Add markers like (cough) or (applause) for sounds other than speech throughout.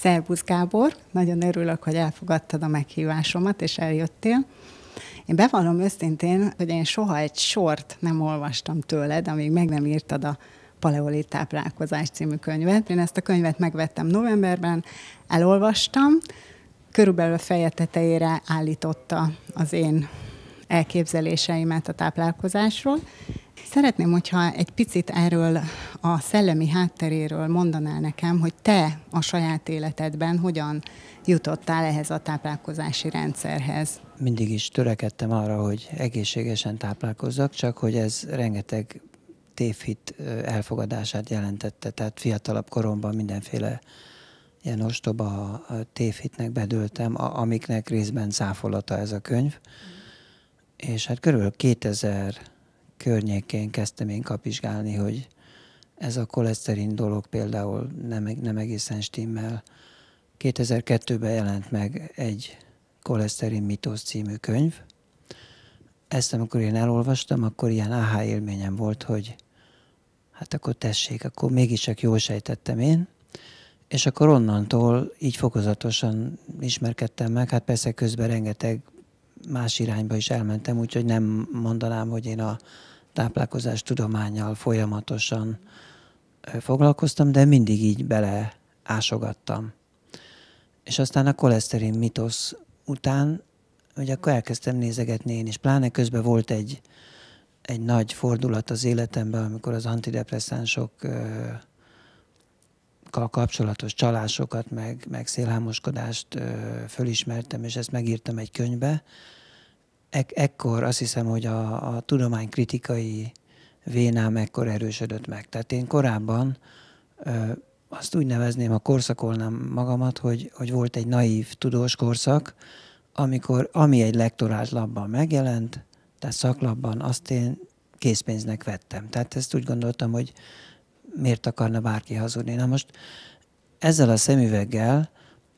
Szerbusz Gábor, nagyon örülök, hogy elfogadtad a meghívásomat, és eljöttél. Én bevallom őszintén, hogy én soha egy sort nem olvastam tőled, amíg meg nem írtad a Paleolit táplálkozás című könyvet. Én ezt a könyvet megvettem novemberben, elolvastam, körülbelül a feje tetejére állította az én elképzeléseimet a táplálkozásról, Szeretném, hogyha egy picit erről a szellemi hátteréről mondanál nekem, hogy te a saját életedben hogyan jutottál ehhez a táplálkozási rendszerhez. Mindig is törekedtem arra, hogy egészségesen táplálkozzak, csak hogy ez rengeteg tévhit elfogadását jelentette. Tehát fiatalabb koromban mindenféle ilyen ostoba tévhitnek bedőltem, amiknek részben száfolata ez a könyv. És hát körülbelül 2000 környékén kezdtem én kapizsgálni, hogy ez a koleszterin dolog például nem, nem egészen stimmel. 2002-ben jelent meg egy koleszterin mitosz című könyv. Ezt amikor én elolvastam, akkor ilyen áhá élményem volt, hogy hát akkor tessék, akkor mégiscsak jól sejtettem én. És akkor onnantól így fokozatosan ismerkedtem meg, hát persze közben rengeteg más irányba is elmentem, úgyhogy nem mondanám, hogy én a táplálkozás tudományjal folyamatosan foglalkoztam, de mindig így bele ásogattam. És aztán a koleszterin mitosz után, hogy akkor elkezdtem nézegetni én is. Pláne közben volt egy, egy nagy fordulat az életemben, amikor az antidepresszánsok kapcsolatos csalásokat, meg, meg szélhámoskodást ö, fölismertem, és ezt megírtam egy könyvbe. E- ekkor azt hiszem, hogy a, a tudománykritikai vénám ekkor erősödött meg. Tehát én korábban ö, azt úgy nevezném, a korszakolnám magamat, hogy, hogy volt egy naív tudós korszak, amikor ami egy lektorált labban megjelent, tehát szaklapban, azt én készpénznek vettem. Tehát ezt úgy gondoltam, hogy miért akarna bárki hazudni. Na most ezzel a szemüveggel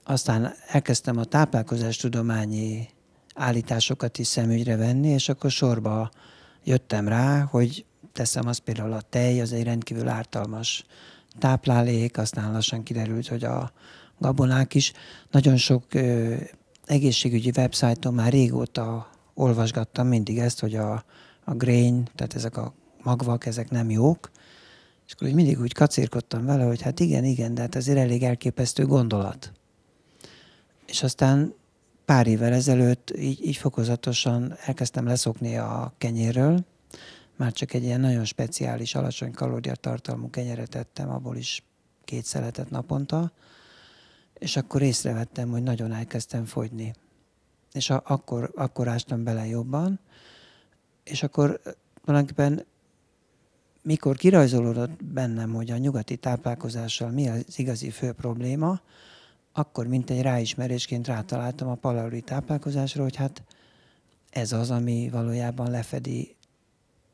aztán elkezdtem a táplálkozástudományi állításokat is szemügyre venni, és akkor sorba jöttem rá, hogy teszem azt például a tej, az egy rendkívül ártalmas táplálék, aztán lassan kiderült, hogy a gabonák is. Nagyon sok ö, egészségügyi websájton már régóta olvasgattam mindig ezt, hogy a, a grain, tehát ezek a magvak, ezek nem jók, és akkor mindig úgy kacérkodtam vele, hogy hát igen, igen, de hát azért elég elképesztő gondolat. És aztán pár évvel ezelőtt így, így fokozatosan elkezdtem leszokni a kenyérről, már csak egy ilyen nagyon speciális, alacsony kalóriatartalmú kenyeret ettem, abból is két szeletet naponta, és akkor észrevettem, hogy nagyon elkezdtem fogyni. És a, akkor, akkor ástam bele jobban, és akkor tulajdonképpen mikor kirajzolódott bennem, hogy a nyugati táplálkozással mi az igazi fő probléma, akkor mint egy ráismerésként rátaláltam a paleoli táplálkozásra, hogy hát ez az, ami valójában lefedi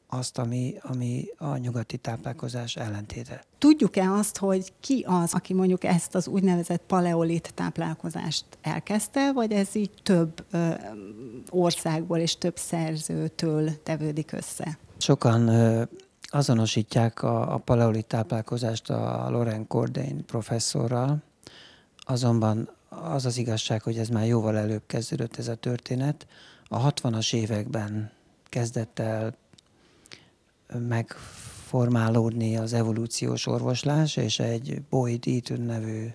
azt, ami, ami a nyugati táplálkozás ellentéte. Tudjuk-e azt, hogy ki az, aki mondjuk ezt az úgynevezett paleolit táplálkozást elkezdte, vagy ez így több ö, országból és több szerzőtől tevődik össze? Sokan ö, azonosítják a, a paleolit táplálkozást a Loren Cordain professzorral, azonban az az igazság, hogy ez már jóval előbb kezdődött ez a történet. A 60-as években kezdett el megformálódni az evolúciós orvoslás, és egy Boyd Eaton nevű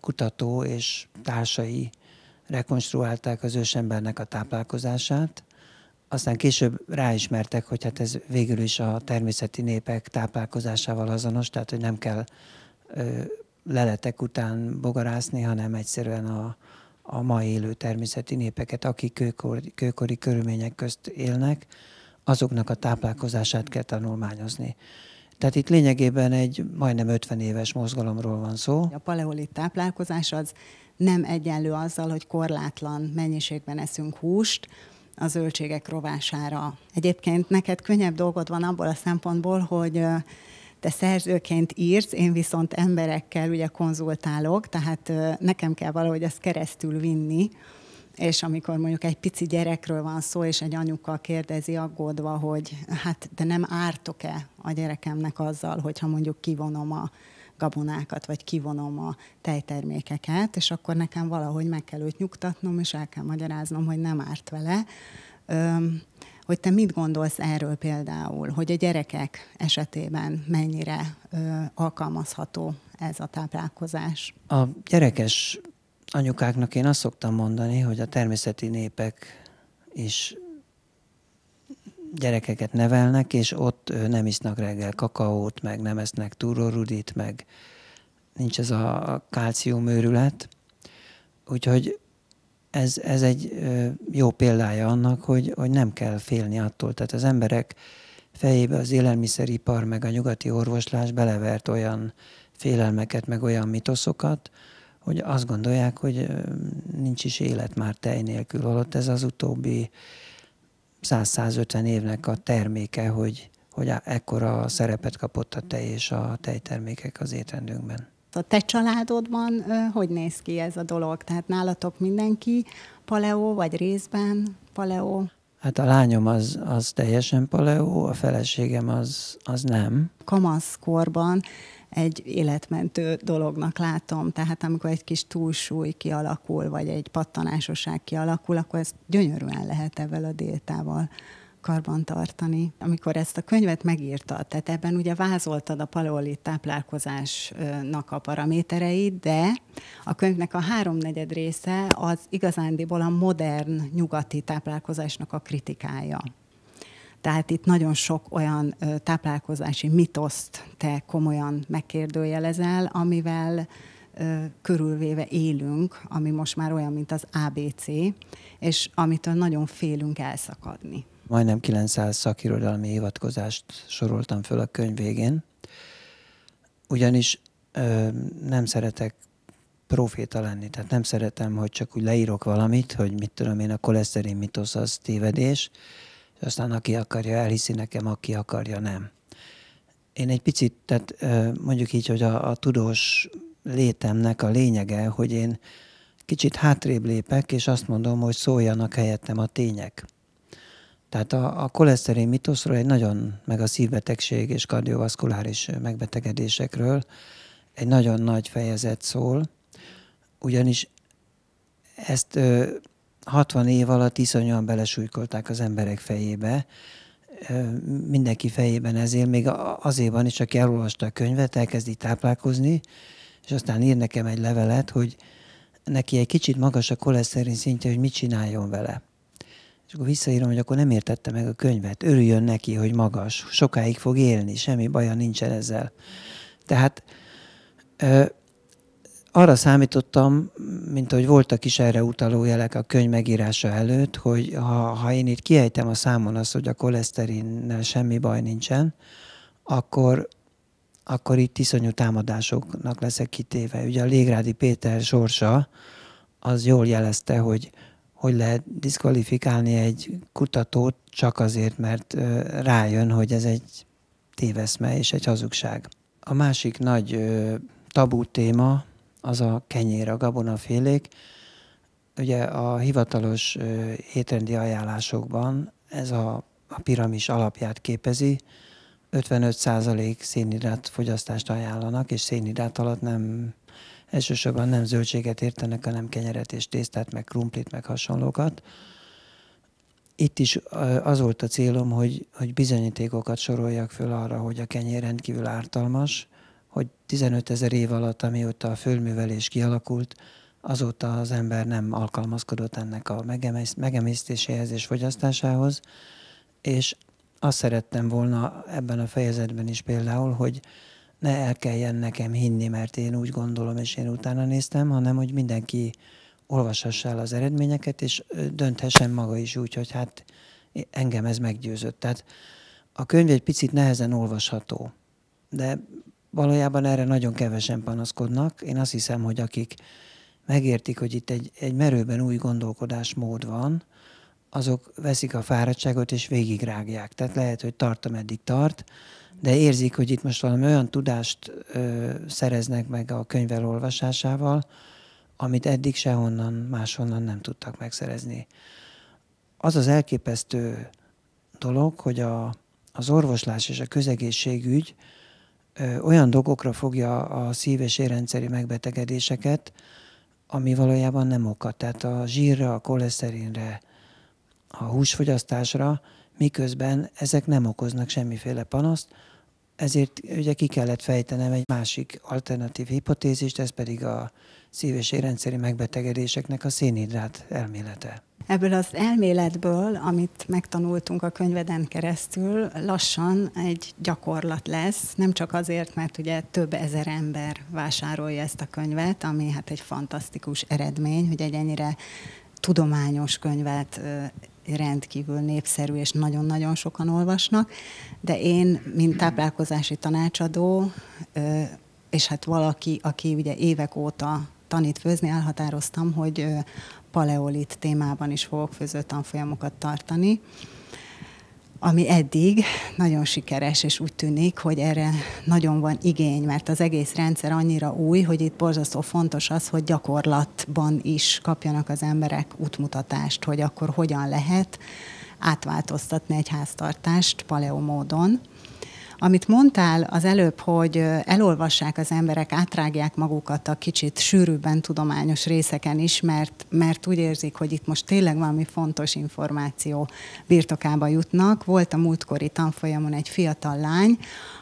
kutató és társai rekonstruálták az ősembernek a táplálkozását, aztán később ráismertek, hogy hát ez végül is a természeti népek táplálkozásával azonos, tehát hogy nem kell leletek után bogarászni, hanem egyszerűen a, a mai élő természeti népeket, akik kőkori, kőkori körülmények közt élnek, azoknak a táplálkozását kell tanulmányozni. Tehát itt lényegében egy majdnem 50 éves mozgalomról van szó. A paleolit táplálkozás az nem egyenlő azzal, hogy korlátlan mennyiségben eszünk húst, a zöldségek rovására. Egyébként neked könnyebb dolgod van abból a szempontból, hogy te szerzőként írsz, én viszont emberekkel ugye konzultálok, tehát nekem kell valahogy ezt keresztül vinni, és amikor mondjuk egy pici gyerekről van szó, és egy anyuka kérdezi aggódva, hogy hát de nem ártok-e a gyerekemnek azzal, hogyha mondjuk kivonom a gabonákat, vagy kivonom a tejtermékeket, és akkor nekem valahogy meg kell őt nyugtatnom, és el kell magyaráznom, hogy nem árt vele. Öm, hogy te mit gondolsz erről például, hogy a gyerekek esetében mennyire ö, alkalmazható ez a táplálkozás? A gyerekes anyukáknak én azt szoktam mondani, hogy a természeti népek is gyerekeket nevelnek, és ott nem isznak reggel kakaót, meg nem esznek túrorudit, meg nincs ez a kálciumőrület. Úgyhogy ez, ez egy jó példája annak, hogy, hogy nem kell félni attól. Tehát az emberek fejébe az élelmiszeripar meg a nyugati orvoslás belevert olyan félelmeket, meg olyan mitoszokat, hogy azt gondolják, hogy nincs is élet már tej nélkül, holott ez az utóbbi 100-150 évnek a terméke, hogy, hogy ekkora szerepet kapott a tej és a tejtermékek az étrendünkben. A te családodban hogy néz ki ez a dolog? Tehát nálatok mindenki paleó, vagy részben paleó? Hát a lányom az, az teljesen paleó, a feleségem az, az nem. Kamaszkorban egy életmentő dolognak látom. Tehát amikor egy kis túlsúly kialakul, vagy egy pattanásosság kialakul, akkor ezt gyönyörűen lehet ebben a diétával karbantartani. Amikor ezt a könyvet megírtad, tehát ebben ugye vázoltad a paleolit táplálkozásnak a paramétereit, de a könyvnek a háromnegyed része az igazándiból a modern nyugati táplálkozásnak a kritikája. Tehát itt nagyon sok olyan táplálkozási mitoszt te komolyan megkérdőjelezel, amivel körülvéve élünk, ami most már olyan, mint az ABC, és amitől nagyon félünk elszakadni. Majdnem 900 szakirodalmi hivatkozást soroltam föl a könyv végén, ugyanis ö, nem szeretek proféta lenni, tehát nem szeretem, hogy csak úgy leírok valamit, hogy mit tudom én, a koleszterin mitosz az tévedés, aztán aki akarja, elhiszi nekem, aki akarja, nem. Én egy picit, tehát mondjuk így, hogy a, a tudós létemnek a lényege, hogy én kicsit hátrébb lépek, és azt mondom, hogy szóljanak helyettem a tények. Tehát a, a koleszterin mitoszról egy nagyon, meg a szívbetegség és kardiovaszkuláris megbetegedésekről egy nagyon nagy fejezet szól, ugyanis ezt 60 év alatt iszonyúan belesújkolták az emberek fejébe, mindenki fejében ezért, még azért van is, aki elolvasta a könyvet, elkezdi táplálkozni, és aztán ír nekem egy levelet, hogy neki egy kicsit magas a koleszterin szintje, hogy mit csináljon vele. És akkor visszaírom, hogy akkor nem értette meg a könyvet. Örüljön neki, hogy magas, sokáig fog élni, semmi baja nincsen ezzel. Tehát arra számítottam, mint hogy voltak is erre utaló jelek a könyv megírása előtt, hogy ha, ha én itt kiejtem a számon azt, hogy a koleszterinnel semmi baj nincsen, akkor, akkor itt iszonyú támadásoknak leszek kitéve. Ugye a Légrádi Péter sorsa az jól jelezte, hogy hogy lehet diszkvalifikálni egy kutatót csak azért, mert rájön, hogy ez egy téveszme és egy hazugság. A másik nagy tabú téma az a kenyér, a gabonafélék. Ugye a hivatalos étrendi ajánlásokban ez a, a piramis alapját képezi, 55% szénhidrát fogyasztást ajánlanak, és szénhidrát alatt nem elsősorban nem zöldséget értenek, hanem kenyeret és tésztát, meg krumplit, meg hasonlókat. Itt is az volt a célom, hogy, hogy bizonyítékokat soroljak föl arra, hogy a kenyér rendkívül ártalmas, hogy 15 ezer év alatt, amióta a földművelés kialakult, azóta az ember nem alkalmazkodott ennek a megemésztéséhez és fogyasztásához, és azt szerettem volna ebben a fejezetben is például, hogy ne el kelljen nekem hinni, mert én úgy gondolom, és én utána néztem, hanem hogy mindenki olvashassa el az eredményeket, és dönthessen maga is úgy, hogy hát engem ez meggyőzött. Tehát a könyv egy picit nehezen olvasható, de valójában erre nagyon kevesen panaszkodnak. Én azt hiszem, hogy akik megértik, hogy itt egy, egy merőben új gondolkodásmód van, azok veszik a fáradtságot és végigrágják. Tehát lehet, hogy tart, ameddig tart, de érzik, hogy itt most valami olyan tudást ö, szereznek meg a könyvel olvasásával, amit eddig sehonnan, máshonnan nem tudtak megszerezni. Az az elképesztő dolog, hogy a, az orvoslás és a közegészségügy olyan dolgokra fogja a szív- és érrendszeri megbetegedéseket, ami valójában nem oka. Tehát a zsírra, a koleszterinre, a húsfogyasztásra, miközben ezek nem okoznak semmiféle panaszt, ezért ugye ki kellett fejtenem egy másik alternatív hipotézist, ez pedig a szív- és érrendszeri megbetegedéseknek a szénhidrát elmélete. Ebből az elméletből, amit megtanultunk a könyveden keresztül, lassan egy gyakorlat lesz, nem csak azért, mert ugye több ezer ember vásárolja ezt a könyvet, ami hát egy fantasztikus eredmény, hogy egy ennyire tudományos könyvet rendkívül népszerű, és nagyon-nagyon sokan olvasnak, de én, mint táplálkozási tanácsadó, és hát valaki, aki ugye évek óta tanít főzni, elhatároztam, hogy paleolit témában is fogok tanfolyamokat tartani ami eddig nagyon sikeres, és úgy tűnik, hogy erre nagyon van igény, mert az egész rendszer annyira új, hogy itt borzasztó fontos az, hogy gyakorlatban is kapjanak az emberek útmutatást, hogy akkor hogyan lehet átváltoztatni egy háztartást paleomódon. módon amit mondtál az előbb, hogy elolvassák az emberek, átrágják magukat a kicsit sűrűbben tudományos részeken is, mert, mert úgy érzik, hogy itt most tényleg valami fontos információ birtokába jutnak. Volt a múltkori tanfolyamon egy fiatal lány,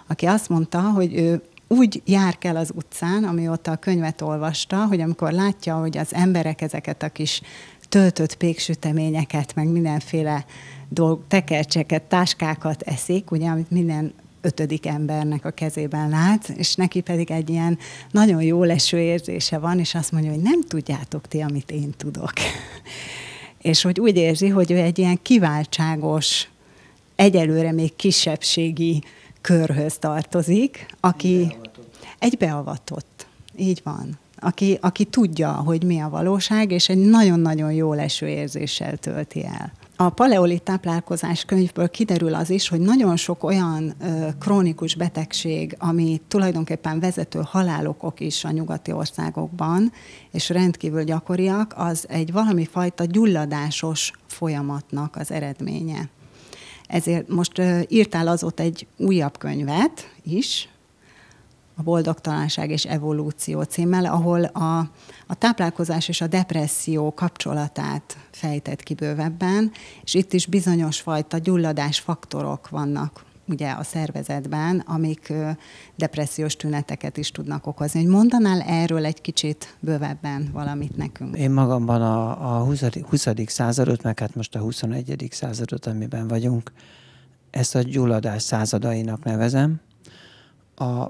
aki azt mondta, hogy ő úgy jár kell az utcán, amióta a könyvet olvasta, hogy amikor látja, hogy az emberek ezeket a kis töltött péksüteményeket, meg mindenféle dolg, tekercseket, táskákat eszik, ugye, amit minden ötödik embernek a kezében lát, és neki pedig egy ilyen nagyon jó leső érzése van, és azt mondja, hogy nem tudjátok ti, amit én tudok. (laughs) és hogy úgy érzi, hogy ő egy ilyen kiváltságos, egyelőre még kisebbségi körhöz tartozik, aki egy beavatott. Egy beavatott. Így van. Aki, aki tudja, hogy mi a valóság, és egy nagyon-nagyon jó leső érzéssel tölti el. A paleolit táplálkozás könyvből kiderül az is, hogy nagyon sok olyan ö, krónikus betegség, ami tulajdonképpen vezető halálokok is a nyugati országokban, és rendkívül gyakoriak, az egy valami fajta gyulladásos folyamatnak az eredménye. Ezért most ö, írtál azóta egy újabb könyvet is, a Boldogtalanság és Evolúció címmel, ahol a, a táplálkozás és a depresszió kapcsolatát fejtett ki bővebben, és itt is bizonyos fajta gyulladás faktorok vannak ugye a szervezetben, amik depressziós tüneteket is tudnak okozni. Hogy mondanál erről egy kicsit bővebben valamit nekünk? Én magamban a, a 20. 20. századot, meg hát most a 21. századot, amiben vagyunk, ezt a gyulladás századainak nevezem. A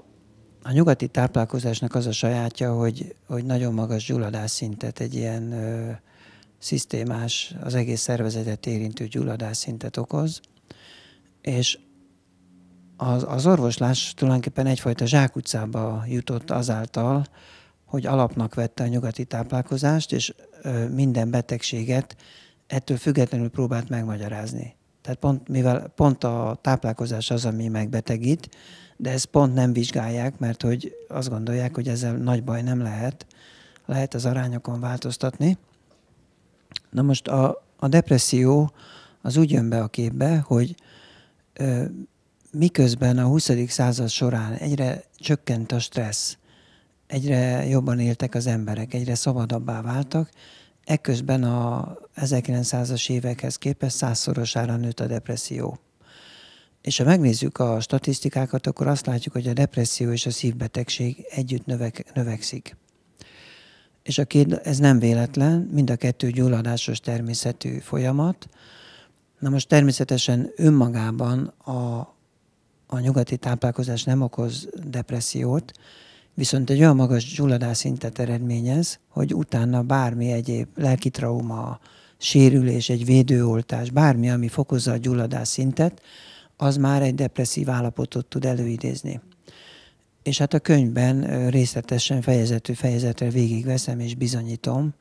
a nyugati táplálkozásnak az a sajátja, hogy, hogy nagyon magas gyulladásszintet, egy ilyen ö, szisztémás, az egész szervezetet érintő gyulladásszintet okoz, és az, az orvoslás tulajdonképpen egyfajta zsákutcába jutott azáltal, hogy alapnak vette a nyugati táplálkozást, és ö, minden betegséget ettől függetlenül próbált megmagyarázni. Tehát pont, mivel pont a táplálkozás az, ami megbetegít, de ezt pont nem vizsgálják, mert hogy azt gondolják, hogy ezzel nagy baj nem lehet, lehet az arányokon változtatni. Na most a, a depresszió az úgy jön be a képbe, hogy ö, miközben a 20. század során egyre csökkent a stressz, egyre jobban éltek az emberek, egyre szabadabbá váltak, ekközben a 1900-as évekhez képest százszorosára nőtt a depresszió. És ha megnézzük a statisztikákat, akkor azt látjuk, hogy a depresszió és a szívbetegség együtt növek, növekszik. És a két, ez nem véletlen, mind a kettő gyulladásos természetű folyamat. Na most természetesen önmagában a, a nyugati táplálkozás nem okoz depressziót, viszont egy olyan magas gyulladás szintet eredményez, hogy utána bármi egyéb lelki trauma, sérülés, egy védőoltás, bármi, ami fokozza a gyulladás szintet, az már egy depresszív állapotot tud előidézni. És hát a könyvben részletesen fejezetű fejezetre végigveszem és bizonyítom,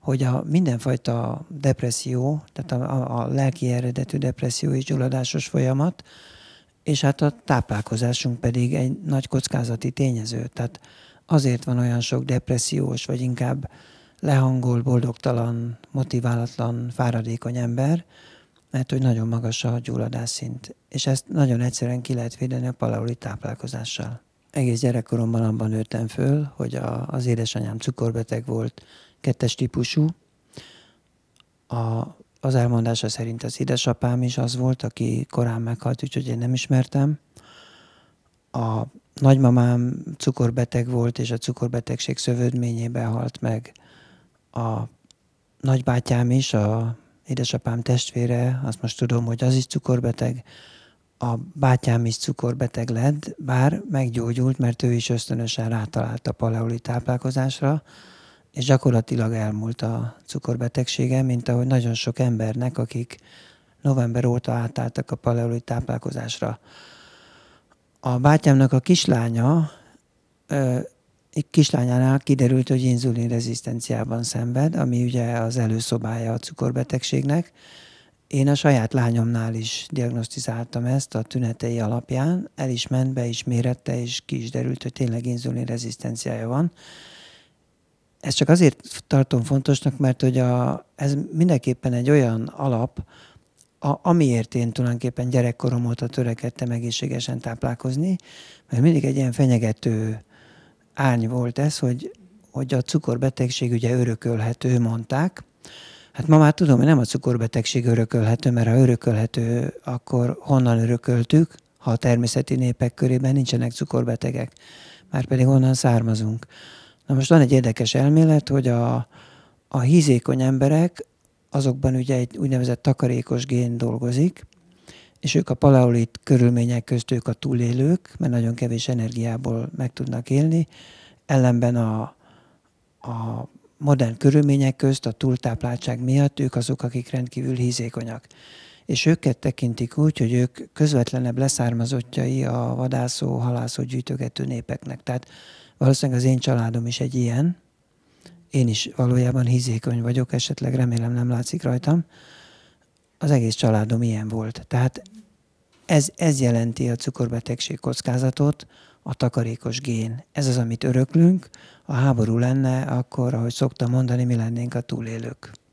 hogy a mindenfajta depresszió, tehát a, a, a lelki eredetű depresszió és gyulladásos folyamat, és hát a táplálkozásunk pedig egy nagy kockázati tényező. Tehát azért van olyan sok depressziós, vagy inkább lehangol boldogtalan, motiválatlan, fáradékony ember, mert hogy nagyon magas a gyulladás szint, és ezt nagyon egyszerűen ki lehet védeni a palauli táplálkozással. Egész gyerekkoromban abban nőttem föl, hogy a, az édesanyám cukorbeteg volt, kettes típusú. A, az elmondása szerint az édesapám is az volt, aki korán meghalt, úgyhogy én nem ismertem. A nagymamám cukorbeteg volt, és a cukorbetegség szövődményében halt meg. A nagybátyám is, a édesapám testvére, azt most tudom, hogy az is cukorbeteg, a bátyám is cukorbeteg lett, bár meggyógyult, mert ő is ösztönösen rátalált a paleoli táplálkozásra, és gyakorlatilag elmúlt a cukorbetegsége, mint ahogy nagyon sok embernek, akik november óta átálltak a paleoli táplálkozásra. A bátyámnak a kislánya kislányánál kiderült, hogy rezisztenciában szenved, ami ugye az előszobája a cukorbetegségnek. Én a saját lányomnál is diagnosztizáltam ezt a tünetei alapján, el is ment be, is mérette, és ki is derült, hogy tényleg rezisztenciája van. Ezt csak azért tartom fontosnak, mert hogy a, ez mindenképpen egy olyan alap, a, amiért én tulajdonképpen gyerekkorom óta törekedtem egészségesen táplálkozni, mert mindig egy ilyen fenyegető árny volt ez, hogy, hogy a cukorbetegség ugye örökölhető, mondták. Hát ma már tudom, hogy nem a cukorbetegség örökölhető, mert ha örökölhető, akkor honnan örököltük, ha a természeti népek körében nincsenek cukorbetegek. Már pedig onnan származunk. Na most van egy érdekes elmélet, hogy a, a hízékony emberek, azokban ugye egy úgynevezett takarékos gén dolgozik, és ők a paleolit körülmények közt ők a túlélők, mert nagyon kevés energiából meg tudnak élni, ellenben a, a modern körülmények közt, a túltápláltság miatt ők azok, akik rendkívül hízékonyak. És őket tekintik úgy, hogy ők közvetlenebb leszármazottjai a vadászó, halászó, gyűjtögető népeknek. Tehát valószínűleg az én családom is egy ilyen. Én is valójában hízékony vagyok, esetleg remélem nem látszik rajtam az egész családom ilyen volt. Tehát ez, ez jelenti a cukorbetegség kockázatot, a takarékos gén. Ez az, amit öröklünk. A háború lenne, akkor, ahogy szoktam mondani, mi lennénk a túlélők.